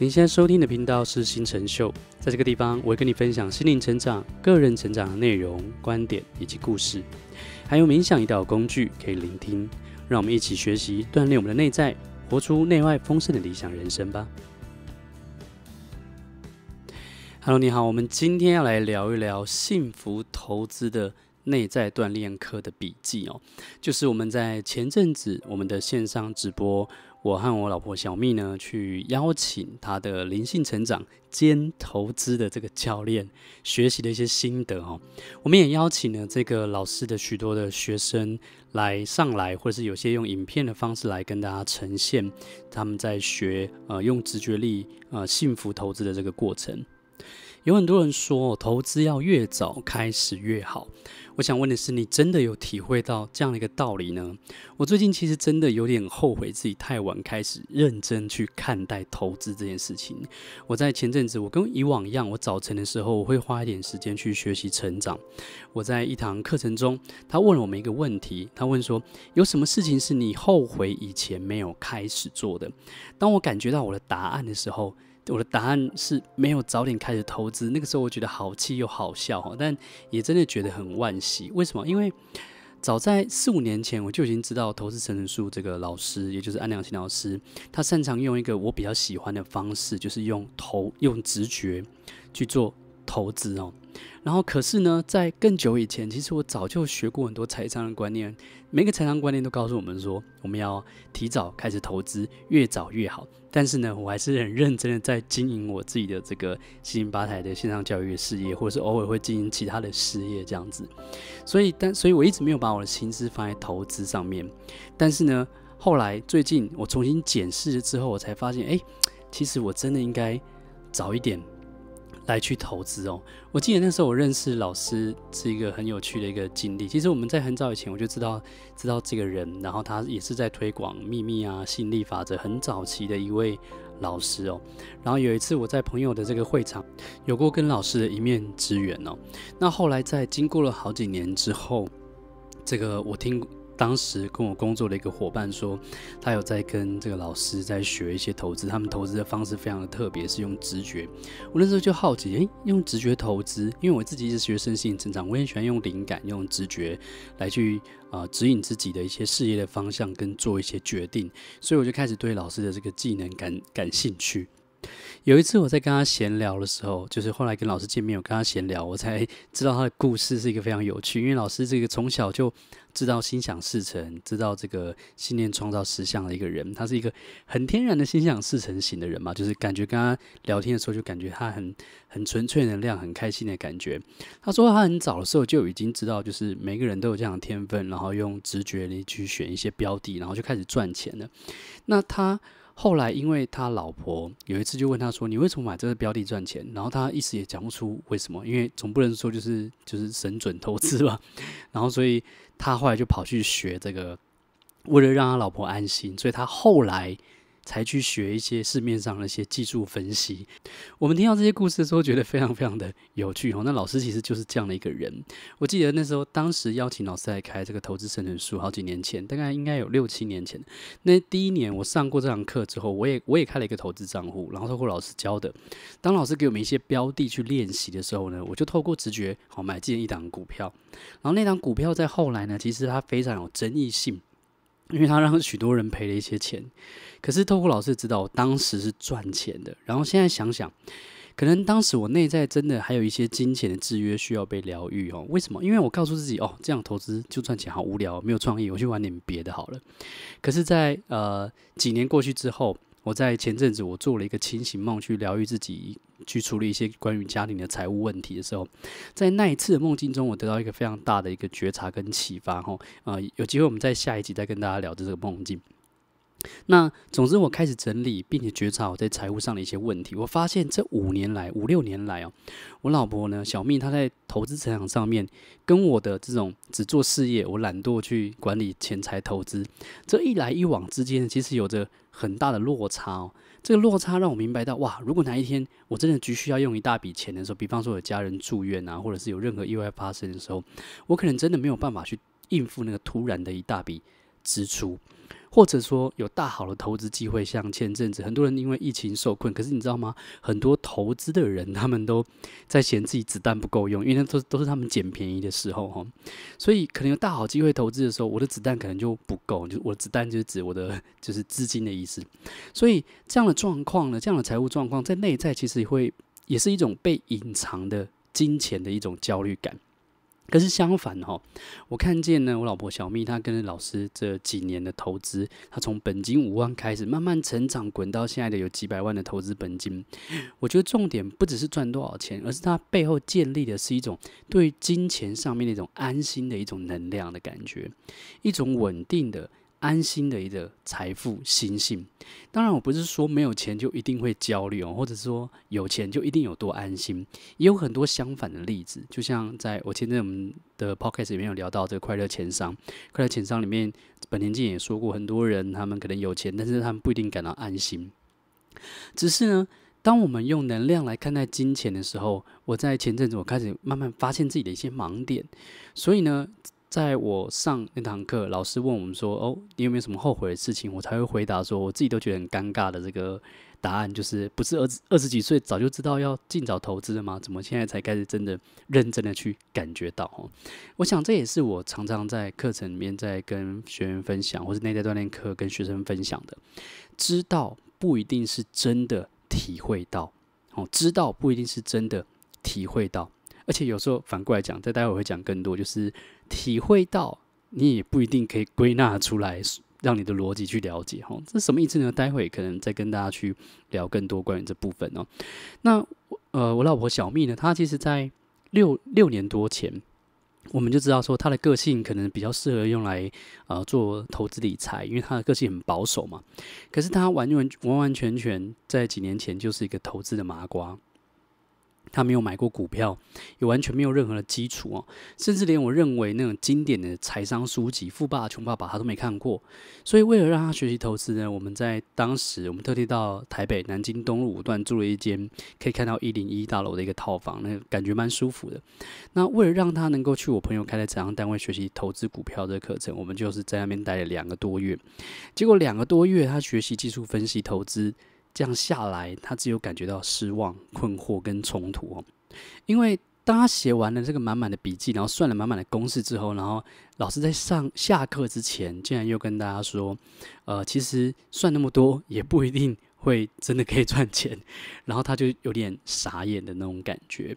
您现在收听的频道是《星成秀，在这个地方，我会跟你分享心灵成长、个人成长的内容、观点以及故事，还有冥想一道工具可以聆听。让我们一起学习，锻炼我们的内在，活出内外丰盛的理想人生吧。Hello，你好，我们今天要来聊一聊幸福投资的。内在锻炼课的笔记哦，就是我们在前阵子我们的线上直播，我和我老婆小蜜呢去邀请她的灵性成长兼投资的这个教练学习的一些心得哦，我们也邀请了这个老师的许多的学生来上来，或者是有些用影片的方式来跟大家呈现他们在学呃用直觉力呃幸福投资的这个过程。有很多人说，投资要越早开始越好。我想问的是，你真的有体会到这样的一个道理呢？我最近其实真的有点后悔自己太晚开始认真去看待投资这件事情。我在前阵子，我跟以往一样，我早晨的时候我会花一点时间去学习成长。我在一堂课程中，他问了我们一个问题，他问说：“有什么事情是你后悔以前没有开始做的？”当我感觉到我的答案的时候，我的答案是没有早点开始投资。那个时候，我觉得好气又好笑哈，但也真的觉得很惋惜。为什么？因为早在四五年前，我就已经知道投资成熟这个老师，也就是安良新老师，他擅长用一个我比较喜欢的方式，就是用投、用直觉去做。投资哦，然后可是呢，在更久以前，其实我早就学过很多财商的观念，每个财商观念都告诉我们说，我们要提早开始投资，越早越好。但是呢，我还是很认真的在经营我自己的这个星星吧台的线上教育的事业，或是偶尔会经营其他的事业这样子。所以，但所以我一直没有把我的心思放在投资上面。但是呢，后来最近我重新检视了之后，我才发现，哎，其实我真的应该早一点。来去投资哦，我记得那时候我认识老师是一个很有趣的一个经历。其实我们在很早以前我就知道知道这个人，然后他也是在推广秘密啊、吸引力法则，很早期的一位老师哦。然后有一次我在朋友的这个会场有过跟老师的一面之缘哦。那后来在经过了好几年之后，这个我听。当时跟我工作的一个伙伴说，他有在跟这个老师在学一些投资，他们投资的方式非常的特别，是用直觉。我那时候就好奇，哎，用直觉投资，因为我自己是学生性成长，我也喜欢用灵感、用直觉来去啊指引自己的一些事业的方向跟做一些决定，所以我就开始对老师的这个技能感感兴趣。有一次我在跟他闲聊的时候，就是后来跟老师见面，我跟他闲聊，我才知道他的故事是一个非常有趣。因为老师这个从小就知道心想事成，知道这个信念创造实相的一个人，他是一个很天然的心想事成型的人嘛，就是感觉跟他聊天的时候，就感觉他很很纯粹能量，很开心的感觉。他说他很早的时候就已经知道，就是每个人都有这样的天分，然后用直觉力去选一些标的，然后就开始赚钱了。那他。后来，因为他老婆有一次就问他说：“你为什么买这个标的赚钱？”然后他一时也讲不出为什么，因为总不能说就是就是神准投资吧。然后，所以他后来就跑去学这个，为了让他老婆安心，所以他后来。才去学一些市面上那些技术分析。我们听到这些故事的时候，觉得非常非常的有趣哦。那老师其实就是这样的一个人。我记得那时候，当时邀请老师来开这个投资生存书，好几年前，大概应该有六七年前。那第一年我上过这堂课之后，我也我也开了一个投资账户，然后透过老师教的，当老师给我们一些标的去练习的时候呢，我就透过直觉好买进一档股票。然后那档股票在后来呢，其实它非常有争议性。因为他让许多人赔了一些钱，可是透过老师知道，当时是赚钱的。然后现在想想，可能当时我内在真的还有一些金钱的制约需要被疗愈哦。为什么？因为我告诉自己，哦，这样投资就赚钱，好无聊，没有创意，我去玩点别的好了。可是，在呃几年过去之后，我在前阵子我做了一个清醒梦，去疗愈自己。去处理一些关于家庭的财务问题的时候，在那一次的梦境中，我得到一个非常大的一个觉察跟启发哦，啊！有机会我们在下一集再跟大家聊这这个梦境。那总之，我开始整理并且觉察我在财务上的一些问题。我发现这五年来、五六年来哦，我老婆呢小蜜她在投资成长上面，跟我的这种只做事业、我懒惰去管理钱财投资，这一来一往之间，其实有着很大的落差哦。这个落差让我明白到，哇！如果哪一天我真的急需要用一大笔钱的时候，比方说有家人住院啊，或者是有任何意外发生的时候，我可能真的没有办法去应付那个突然的一大笔支出。或者说有大好的投资机会，像前阵子很多人因为疫情受困，可是你知道吗？很多投资的人他们都在嫌自己子弹不够用，因为那都都是他们捡便宜的时候哈，所以可能有大好机会投资的时候，我的子弹可能就不够，就我的子弹就是指我的就是资金的意思，所以这样的状况呢，这样的财务状况在内在其实会也是一种被隐藏的金钱的一种焦虑感。可是相反哈，我看见呢，我老婆小蜜她跟着老师这几年的投资，她从本金五万开始，慢慢成长，滚到现在的有几百万的投资本金。我觉得重点不只是赚多少钱，而是她背后建立的是一种对金钱上面的一种安心的一种能量的感觉，一种稳定的。安心的一个财富心性，当然我不是说没有钱就一定会焦虑哦，或者是说有钱就一定有多安心，也有很多相反的例子。就像在我前阵我们的 podcast 里面有聊到这个快乐钱商，快乐钱商里面本田健也说过，很多人他们可能有钱，但是他们不一定感到安心。只是呢，当我们用能量来看待金钱的时候，我在前阵子我开始慢慢发现自己的一些盲点，所以呢。在我上那堂课，老师问我们说：“哦，你有没有什么后悔的事情？”我才会回答说：“我自己都觉得很尴尬的这个答案，就是不是二十二十几岁早就知道要尽早投资的吗？怎么现在才开始真的认真的去感觉到？”哦，我想这也是我常常在课程里面在跟学员分享，或是内在锻炼课跟学生分享的。知道不一定是真的体会到，哦，知道不一定是真的体会到，而且有时候反过来讲，再待会会讲更多，就是。体会到，你也不一定可以归纳出来，让你的逻辑去了解。哦，这什么意思呢？待会可能再跟大家去聊更多关于这部分哦。那呃，我老婆小蜜呢，她其实，在六六年多前，我们就知道说她的个性可能比较适合用来呃做投资理财，因为她的个性很保守嘛。可是她完完完完全全在几年前就是一个投资的麻瓜。他没有买过股票，也完全没有任何的基础哦，甚至连我认为那种经典的财商书籍《富爸穷爸爸》他都没看过。所以，为了让他学习投资呢，我们在当时我们特地到台北南京东路五段住了一间可以看到一零一大楼的一个套房，那感觉蛮舒服的。那为了让他能够去我朋友开的财商单位学习投资股票这课程，我们就是在那边待了两个多月。结果两个多月，他学习技术分析投资。这样下来，他只有感觉到失望、困惑跟冲突哦。因为当他写完了这个满满的笔记，然后算了满满的公式之后，然后老师在上下课之前竟然又跟大家说：“呃，其实算那么多也不一定会真的可以赚钱。”然后他就有点傻眼的那种感觉，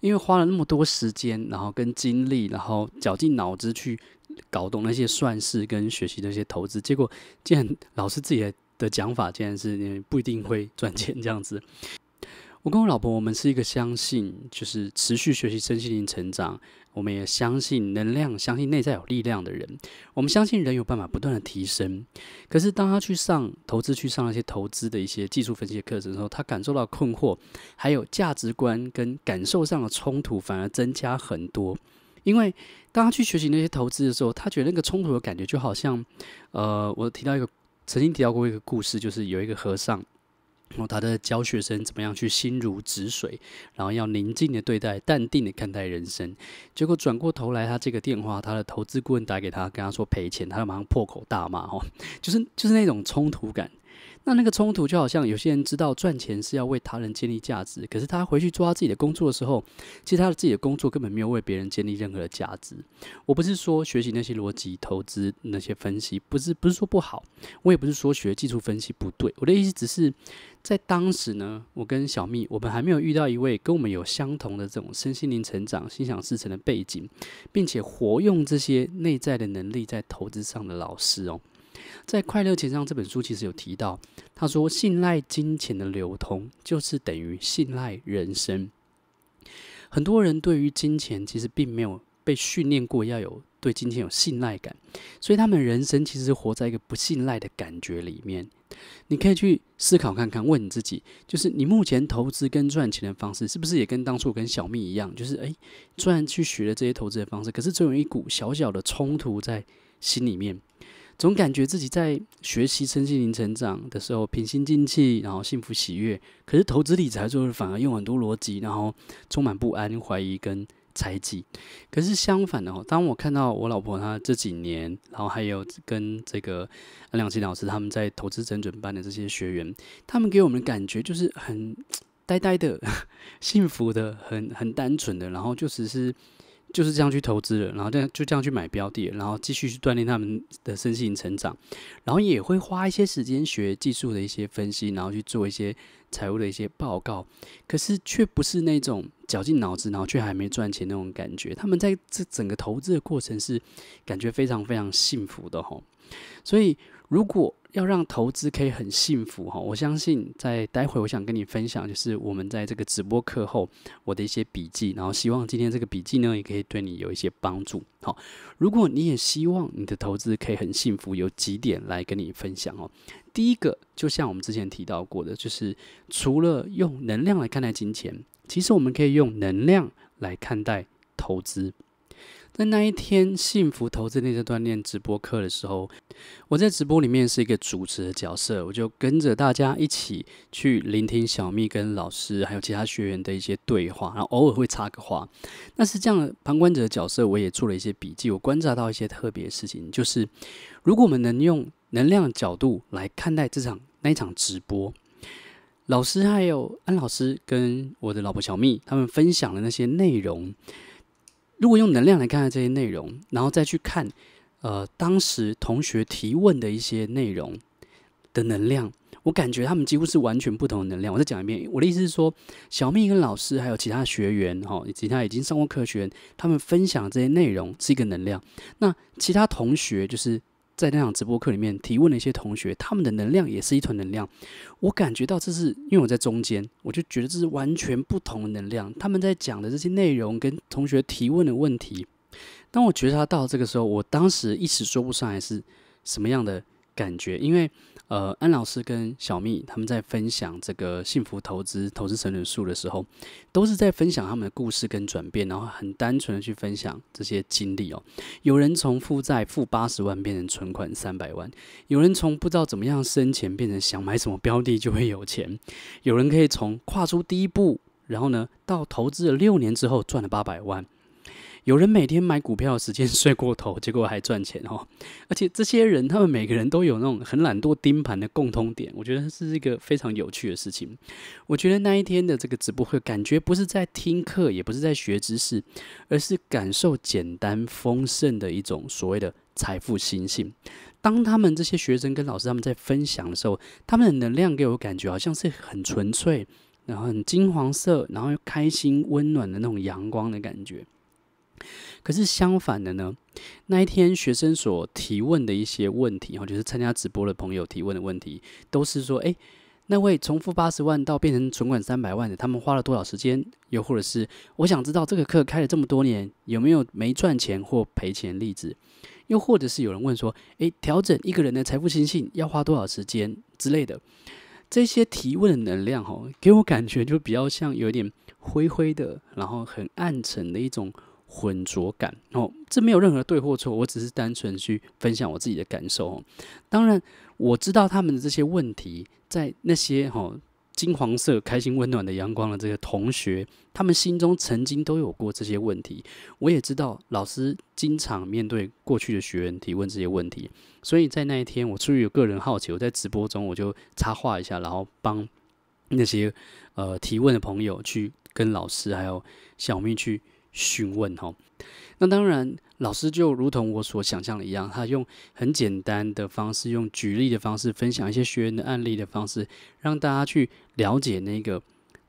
因为花了那么多时间，然后跟精力，然后绞尽脑汁去搞懂那些算式跟学习那些投资，结果竟然老师自己。的讲法竟然是不一定会赚钱这样子。我跟我老婆，我们是一个相信就是持续学习、身心灵成长。我们也相信能量，相信内在有力量的人。我们相信人有办法不断的提升。可是当他去上投资、去上一些投资的一些技术分析的课程的时候，他感受到困惑，还有价值观跟感受上的冲突反而增加很多。因为当他去学习那些投资的时候，他觉得那个冲突的感觉就好像，呃，我提到一个。曾经提到过一个故事，就是有一个和尚，然后他在教学生怎么样去心如止水，然后要宁静的对待，淡定的看待人生。结果转过头来，他这个电话，他的投资顾问打给他，跟他说赔钱，他马上破口大骂，哦，就是就是那种冲突感。那那个冲突就好像有些人知道赚钱是要为他人建立价值，可是他回去抓自己的工作的时候，其实他的自己的工作根本没有为别人建立任何的价值。我不是说学习那些逻辑、投资那些分析，不是不是说不好，我也不是说学技术分析不对。我的意思只是，在当时呢，我跟小蜜，我们还没有遇到一位跟我们有相同的这种身心灵成长、心想事成的背景，并且活用这些内在的能力在投资上的老师哦。在《快乐钱》上这本书其实有提到，他说：“信赖金钱的流通，就是等于信赖人生。”很多人对于金钱其实并没有被训练过，要有对金钱有信赖感，所以他们人生其实活在一个不信赖的感觉里面。你可以去思考看看，问你自己：就是你目前投资跟赚钱的方式，是不是也跟当初跟小蜜一样？就是诶，虽然去学了这些投资的方式，可是总有一股小小的冲突在心里面。总感觉自己在学习身心灵成长的时候平心静气，然后幸福喜悦。可是投资理财就是反而用很多逻辑，然后充满不安、怀疑跟猜忌。可是相反的哦，当我看到我老婆她这几年，然后还有跟这个梁庆老师他们在投资整准班的这些学员，他们给我们的感觉就是很呆呆的、幸福的、很很单纯的，然后就只是。就是这样去投资了，然后这样就这样去买标的，然后继续去锻炼他们的身心成长，然后也会花一些时间学技术的一些分析，然后去做一些财务的一些报告，可是却不是那种绞尽脑汁，然后却还没赚钱那种感觉。他们在这整个投资的过程是感觉非常非常幸福的哦，所以。如果要让投资可以很幸福哈，我相信在待会我想跟你分享，就是我们在这个直播课后我的一些笔记，然后希望今天这个笔记呢也可以对你有一些帮助。好，如果你也希望你的投资可以很幸福，有几点来跟你分享哦。第一个，就像我们之前提到过的，就是除了用能量来看待金钱，其实我们可以用能量来看待投资。在那一天，幸福投资那些锻炼直播课的时候，我在直播里面是一个主持的角色，我就跟着大家一起去聆听小蜜跟老师还有其他学员的一些对话，然后偶尔会插个话。那是这样，旁观者的角色，我也做了一些笔记，我观察到一些特别的事情，就是如果我们能用能量角度来看待这场那一场直播，老师还有安老师跟我的老婆小蜜他们分享的那些内容。如果用能量来看看这些内容，然后再去看，呃，当时同学提问的一些内容的能量，我感觉他们几乎是完全不同的能量。我再讲一遍，我的意思是说，小蜜跟老师还有其他学员哈，以及其他已经上过课学员，他们分享这些内容是一个能量，那其他同学就是。在那场直播课里面提问的一些同学，他们的能量也是一团能量。我感觉到这是因为我在中间，我就觉得这是完全不同的能量。他们在讲的这些内容跟同学提问的问题，当我觉察到这个时候，我当时一时说不上来是什么样的。感觉，因为，呃，安老师跟小蜜他们在分享这个幸福投资、投资成人数的时候，都是在分享他们的故事跟转变，然后很单纯的去分享这些经历哦。有人从负债负八十万变成存款三百万，有人从不知道怎么样生钱变成想买什么标的就会有钱，有人可以从跨出第一步，然后呢，到投资了六年之后赚了八百万。有人每天买股票的时间 睡过头，结果还赚钱哦。而且这些人，他们每个人都有那种很懒惰盯盘的共通点，我觉得是一个非常有趣的事情。我觉得那一天的这个直播会，感觉不是在听课，也不是在学知识，而是感受简单丰盛的一种所谓的财富心性。当他们这些学生跟老师他们在分享的时候，他们的能量给我感觉好像是很纯粹，然后很金黄色，然后又开心温暖的那种阳光的感觉。可是相反的呢？那一天学生所提问的一些问题，哈，就是参加直播的朋友提问的问题，都是说：“哎，那位从负八十万到变成存款三百万的，他们花了多少时间？”又或者是我想知道这个课开了这么多年，有没有没赚钱或赔钱例子？又或者是有人问说：“哎，调整一个人的财富心性要花多少时间？”之类的这些提问的能量，哈，给我感觉就比较像有点灰灰的，然后很暗沉的一种。浑浊感哦，这没有任何对或错，我只是单纯去分享我自己的感受哦。当然，我知道他们的这些问题，在那些哦金黄色、开心、温暖的阳光的这个同学，他们心中曾经都有过这些问题。我也知道老师经常面对过去的学员提问这些问题，所以在那一天，我出于个人好奇，我在直播中我就插话一下，然后帮那些呃提问的朋友去跟老师还有小蜜去。询问哦，那当然，老师就如同我所想象的一样，他用很简单的方式，用举例的方式，分享一些学员的案例的方式，让大家去了解那个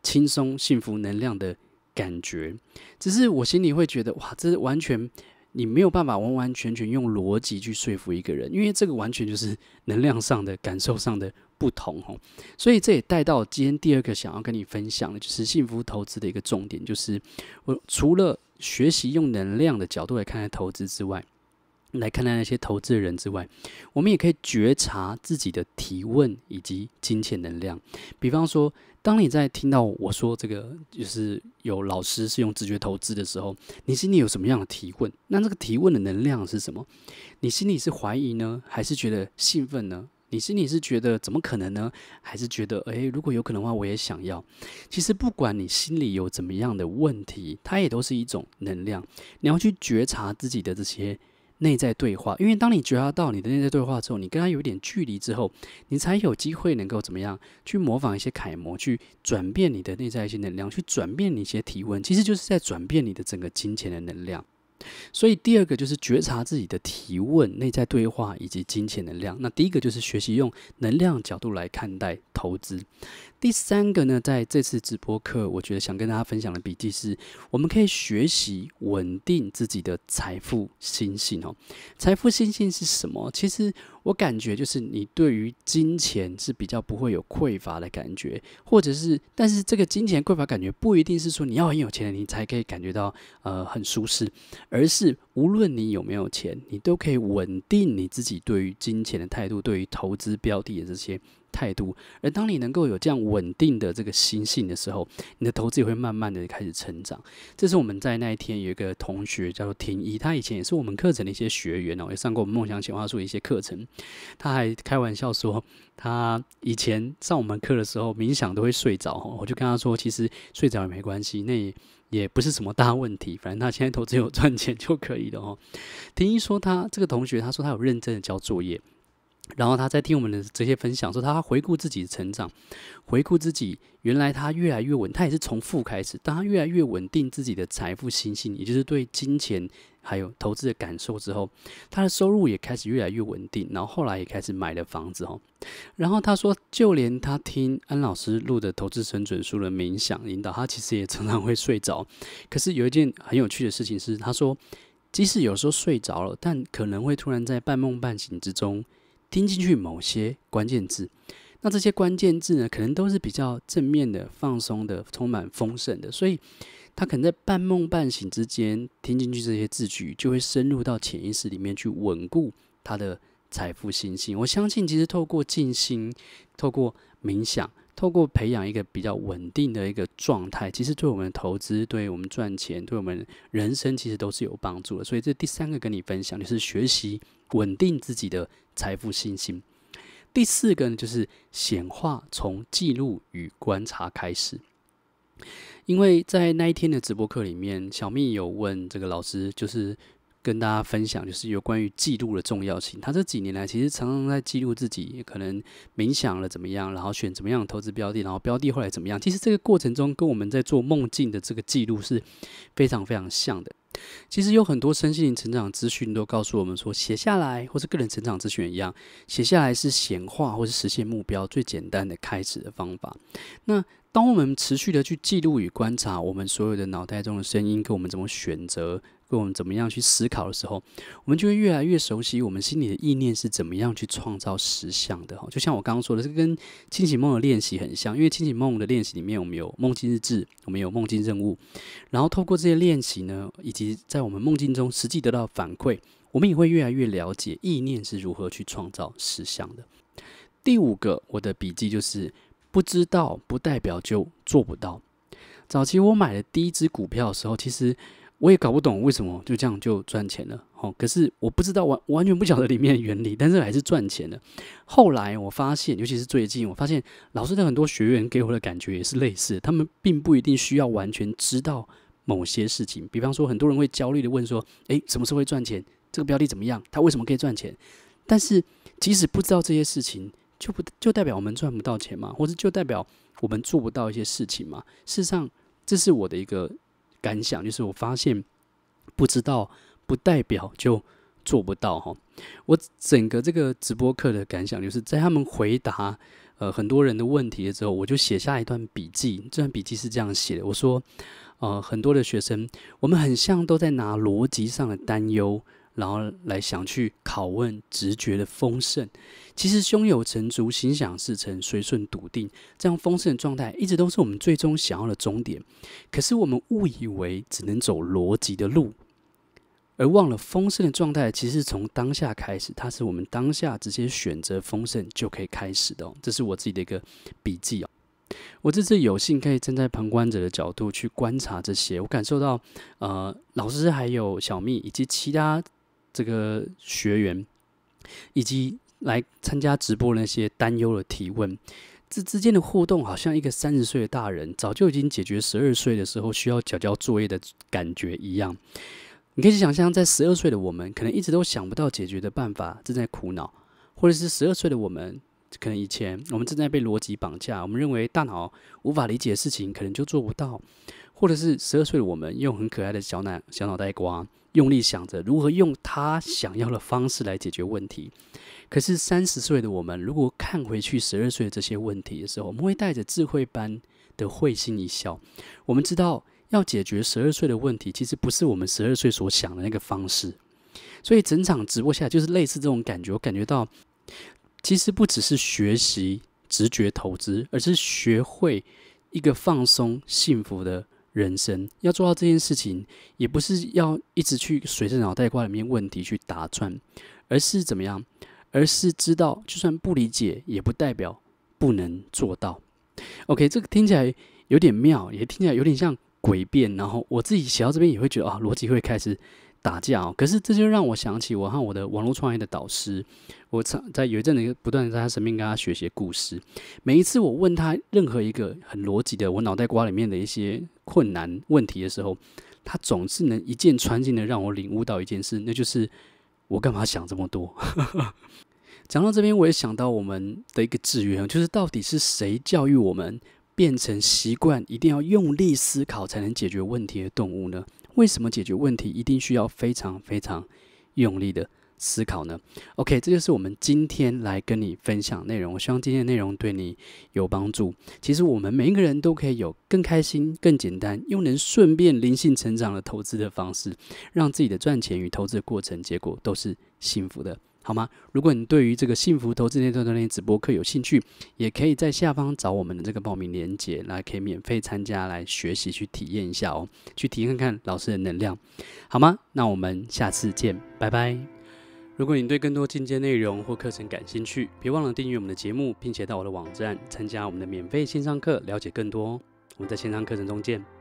轻松、幸福能量的感觉。只是我心里会觉得，哇，这是完全你没有办法完完全全用逻辑去说服一个人，因为这个完全就是能量上的、感受上的。不同哦。所以这也带到今天第二个想要跟你分享的，就是幸福投资的一个重点，就是我除了学习用能量的角度来看待投资之外，来看待那些投资的人之外，我们也可以觉察自己的提问以及金钱能量。比方说，当你在听到我说这个就是有老师是用直觉投资的时候，你心里有什么样的提问？那这个提问的能量是什么？你心里是怀疑呢，还是觉得兴奋呢？你心里是觉得怎么可能呢？还是觉得诶，如果有可能的话，我也想要。其实不管你心里有怎么样的问题，它也都是一种能量。你要去觉察自己的这些内在对话，因为当你觉察到你的内在对话之后，你跟他有一点距离之后，你才有机会能够怎么样去模仿一些楷模，去转变你的内在一些能量，去转变你一些体温。其实就是在转变你的整个金钱的能量。所以第二个就是觉察自己的提问、内在对话以及金钱能量。那第一个就是学习用能量角度来看待投资。第三个呢，在这次直播课，我觉得想跟大家分享的笔记是，我们可以学习稳定自己的财富心性哦。财富心性是什么？其实我感觉就是你对于金钱是比较不会有匮乏的感觉，或者是，但是这个金钱匮乏感觉不一定是说你要很有钱，你才可以感觉到呃很舒适，而是无论你有没有钱，你都可以稳定你自己对于金钱的态度，对于投资标的的这些。态度，而当你能够有这样稳定的这个心性的时候，你的投资也会慢慢的开始成长。这是我们在那一天有一个同学叫做婷怡，他以前也是我们课程的一些学员哦，也上过我们梦想潜化术一些课程。他还开玩笑说，他以前上我们课的时候冥想都会睡着。我就跟他说，其实睡着也没关系，那也不是什么大问题，反正他现在投资有赚钱就可以了哦。婷 怡说，他这个同学，他说他有认真的交作业。然后他在听我们的这些分享，说他回顾自己的成长，回顾自己原来他越来越稳，他也是从富开始。当他越来越稳定自己的财富心性，也就是对金钱还有投资的感受之后，他的收入也开始越来越稳定。然后后来也开始买了房子哦。然后他说，就连他听安老师录的投资生准书的冥想引导，他其实也常常会睡着。可是有一件很有趣的事情是，他说即使有时候睡着了，但可能会突然在半梦半醒之中。听进去某些关键字，那这些关键字呢，可能都是比较正面的、放松的、充满丰盛的，所以他可能在半梦半醒之间听进去这些字句，就会深入到潜意识里面去稳固他的财富心性。我相信，其实透过静心、透过冥想、透过培养一个比较稳定的一个状态，其实对我们的投资、对我们赚钱、对我们人生，其实都是有帮助的。所以，这第三个跟你分享，就是学习稳定自己的。财富信心。第四个呢，就是显化，从记录与观察开始。因为在那一天的直播课里面，小蜜有问这个老师，就是跟大家分享，就是有关于记录的重要性。他这几年来其实常常在记录自己可能冥想了怎么样，然后选怎么样投资标的，然后标的后来怎么样。其实这个过程中，跟我们在做梦境的这个记录是非常非常像的。其实有很多身心灵成长资讯都告诉我们说，写下来，或是个人成长咨询一样，写下来是显化或是实现目标最简单的开始的方法。那当我们持续的去记录与观察我们所有的脑袋中的声音，跟我们怎么选择，跟我们怎么样去思考的时候，我们就会越来越熟悉我们心里的意念是怎么样去创造实相的。哈，就像我刚刚说的，这跟清醒梦的练习很像，因为清醒梦的练习里面，我们有梦境日志，我们有梦境任务，然后透过这些练习呢，以及在我们梦境中实际得到反馈，我们也会越来越了解意念是如何去创造实相的。第五个，我的笔记就是。不知道不代表就做不到。早期我买的第一只股票的时候，其实我也搞不懂为什么就这样就赚钱了。哦。可是我不知道完完全不晓得里面的原理，但是还是赚钱的。后来我发现，尤其是最近，我发现老师的很多学员给我的感觉也是类似，他们并不一定需要完全知道某些事情。比方说，很多人会焦虑的问说：“诶，什么时候会赚钱？这个标的怎么样？它为什么可以赚钱？”但是即使不知道这些事情，就不就代表我们赚不到钱吗？或者就代表我们做不到一些事情吗？事实上，这是我的一个感想，就是我发现不知道不代表就做不到哈。我整个这个直播课的感想，就是在他们回答呃很多人的问题的时候，我就写下一段笔记。这段笔记是这样写的：我说，呃，很多的学生，我们很像都在拿逻辑上的担忧。然后来想去拷问直觉的丰盛，其实胸有成竹、心想事成、随顺笃定，这样丰盛的状态一直都是我们最终想要的终点。可是我们误以为只能走逻辑的路，而忘了丰盛的状态其实从当下开始，它是我们当下直接选择丰盛就可以开始的。这是我自己的一个笔记哦。我这次有幸可以站在旁观者的角度去观察这些，我感受到，呃，老师还有小蜜以及其他。这个学员以及来参加直播那些担忧的提问，这之间的互动，好像一个三十岁的大人早就已经解决十二岁的时候需要交交作业的感觉一样。你可以想象，在十二岁的我们，可能一直都想不到解决的办法，正在苦恼；或者是十二岁的我们，可能以前我们正在被逻辑绑架，我们认为大脑无法理解的事情，可能就做不到；或者是十二岁的我们，用很可爱的小脑小脑袋瓜。用力想着如何用他想要的方式来解决问题，可是三十岁的我们，如果看回去十二岁的这些问题的时候，我们会带着智慧般的会心一笑。我们知道要解决十二岁的问题，其实不是我们十二岁所想的那个方式。所以整场直播下来，就是类似这种感觉。我感觉到，其实不只是学习直觉投资，而是学会一个放松、幸福的。人生要做到这件事情，也不是要一直去随着脑袋瓜里面问题去打转，而是怎么样？而是知道，就算不理解，也不代表不能做到。OK，这个听起来有点妙，也听起来有点像诡辩。然后我自己写到这边也会觉得啊，逻辑会开始。打架哦，可是这就让我想起我和我的网络创业的导师，我常在有一阵子不断在他身边跟他学习故事。每一次我问他任何一个很逻辑的我脑袋瓜里面的一些困难问题的时候，他总是能一箭穿心的让我领悟到一件事，那就是我干嘛想这么多？讲到这边，我也想到我们的一个制约，就是到底是谁教育我们变成习惯一定要用力思考才能解决问题的动物呢？为什么解决问题一定需要非常非常用力的思考呢？OK，这就是我们今天来跟你分享内容。我希望今天的内容对你有帮助。其实我们每一个人都可以有更开心、更简单，又能顺便灵性成长的投资的方式，让自己的赚钱与投资的过程结果都是幸福的。好吗？如果你对于这个幸福投资内段锻炼直播课有兴趣，也可以在下方找我们的这个报名链接，来可以免费参加来学习去体验一下哦，去体验看看老师的能量，好吗？那我们下次见，拜拜！如果你对更多进阶内容或课程感兴趣，别忘了订阅我们的节目，并且到我的网站参加我们的免费线上课，了解更多。哦。我们在线上课程中见。